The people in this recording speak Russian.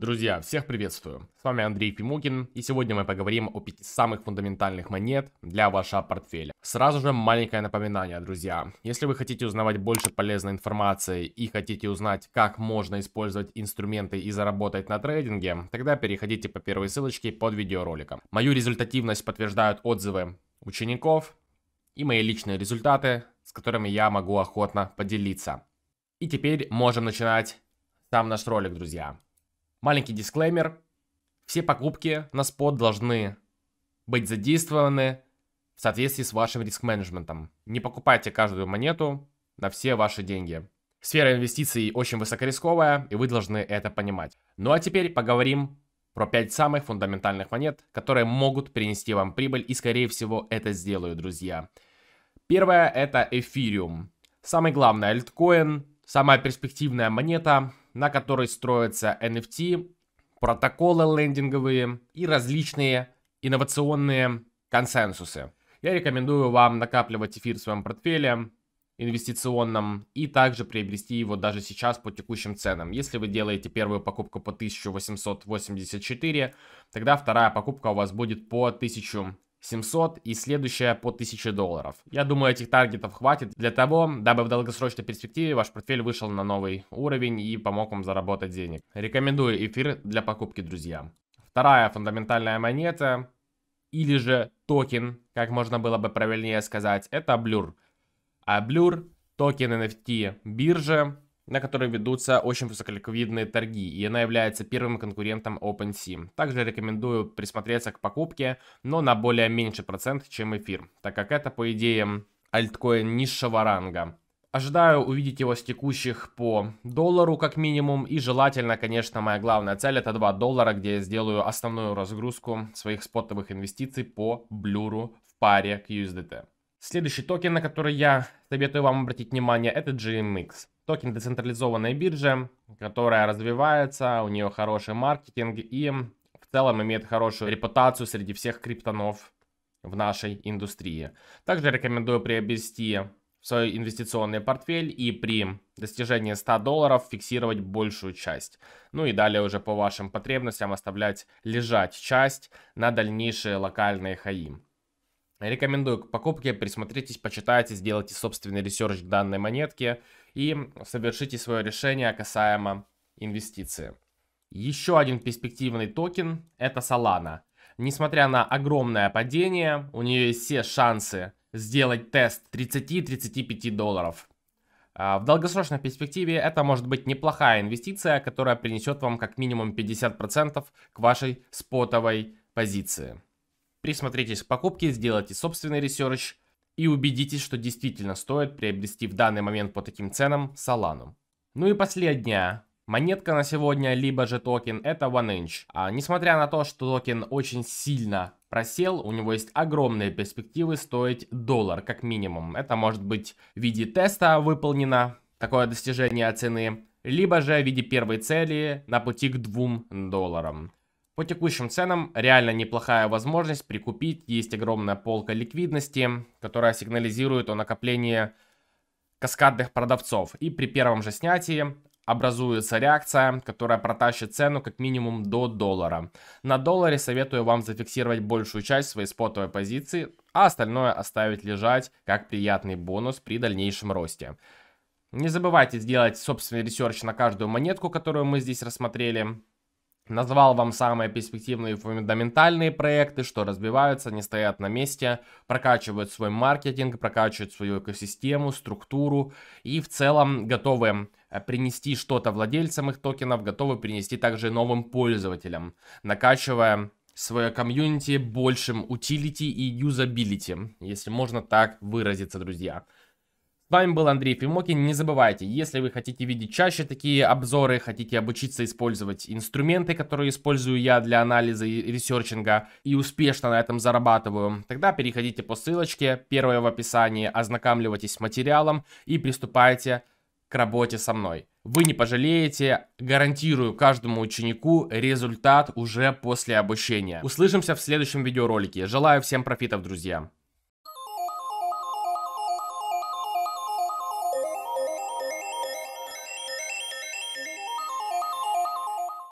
Друзья, всех приветствую! С вами Андрей Пимугин, и сегодня мы поговорим о пяти самых фундаментальных монет для вашего портфеля. Сразу же маленькое напоминание, друзья. Если вы хотите узнавать больше полезной информации и хотите узнать, как можно использовать инструменты и заработать на трейдинге, тогда переходите по первой ссылочке под видеороликом. Мою результативность подтверждают отзывы учеников и мои личные результаты, с которыми я могу охотно поделиться. И теперь можем начинать сам наш ролик, друзья. Маленький дисклеймер. Все покупки на спот должны быть задействованы в соответствии с вашим риск-менеджментом. Не покупайте каждую монету на все ваши деньги. Сфера инвестиций очень высокорисковая, и вы должны это понимать. Ну а теперь поговорим про 5 самых фундаментальных монет, которые могут принести вам прибыль, и скорее всего это сделают, друзья. Первое это эфириум. Самый главный альткоин, самая перспективная монета, на которой строятся NFT, протоколы лендинговые и различные инновационные консенсусы. Я рекомендую вам накапливать эфир в своем портфеле инвестиционном и также приобрести его даже сейчас по текущим ценам. Если вы делаете первую покупку по 1884, тогда вторая покупка у вас будет по 1000 700 и следующая по 1000 долларов. Я думаю, этих таргетов хватит для того, дабы в долгосрочной перспективе ваш портфель вышел на новый уровень и помог вам заработать денег. Рекомендую эфир для покупки, друзья. Вторая фундаментальная монета или же токен, как можно было бы правильнее сказать, это Blur. А Blur токен NFT биржи на которой ведутся очень высоколиквидные торги, и она является первым конкурентом OpenSea. Также рекомендую присмотреться к покупке, но на более меньший процент, чем эфир, так как это, по идее, альткоин низшего ранга. Ожидаю увидеть его с текущих по доллару как минимум. И желательно, конечно, моя главная цель это 2 доллара, где я сделаю основную разгрузку своих спотовых инвестиций по блюру в паре к USDT. Следующий токен, на который я советую вам обратить внимание, это GMX. Токен децентрализованной биржи, которая развивается, у нее хороший маркетинг и в целом имеет хорошую репутацию среди всех криптонов в нашей индустрии. Также рекомендую приобрести свой инвестиционный портфель и при достижении 100 долларов фиксировать большую часть. Ну и далее уже по вашим потребностям оставлять лежать часть на дальнейшие локальные хаи. Рекомендую к покупке, присмотритесь, почитайте, сделайте собственный ресерч к данной монетке и совершите свое решение касаемо инвестиции. Еще один перспективный токен – это Solana. Несмотря на огромное падение, у нее есть все шансы сделать тест 30-35 долларов. А, в долгосрочной перспективе это может быть неплохая инвестиция, которая принесет вам как минимум 50% к вашей спотовой позиции. Присмотритесь к покупке, сделайте собственный ресерч, и убедитесь, что действительно стоит приобрести в данный момент по таким ценам Solana. Ну и последняя монетка на сегодня, либо же токен, это OneInch. А, несмотря на то, что токен очень сильно просел, у него есть огромные перспективы стоить доллар как минимум. Это может быть в виде теста выполнено, такое достижение цены, либо же в виде первой цели на пути к 2 долларам. По текущим ценам реально неплохая возможность прикупить. Есть огромная полка ликвидности, которая сигнализирует о накоплении каскадных продавцов. И при первом же снятии образуется реакция, которая протащит цену как минимум до доллара. На долларе советую вам зафиксировать большую часть своей спотовой позиции, а остальное оставить лежать как приятный бонус при дальнейшем росте. Не забывайте сделать собственный ресерч на каждую монетку, которую мы здесь рассмотрели. Назвал вам самые перспективные фундаментальные проекты, что разбиваются, не стоят на месте, прокачивают свой маркетинг, прокачивают свою экосистему, структуру и в целом готовы э, принести что-то владельцам их токенов, готовы принести также новым пользователям, накачивая свое комьюнити большим утилити и юзабилити, если можно так выразиться, друзья вами был Андрей Фимокин. Не забывайте, если вы хотите видеть чаще такие обзоры, хотите обучиться использовать инструменты, которые использую я для анализа и ресерчинга, и успешно на этом зарабатываю, тогда переходите по ссылочке, первая в описании, ознакомливайтесь с материалом и приступайте к работе со мной. Вы не пожалеете, гарантирую каждому ученику результат уже после обучения. Услышимся в следующем видеоролике. Желаю всем профитов, друзья!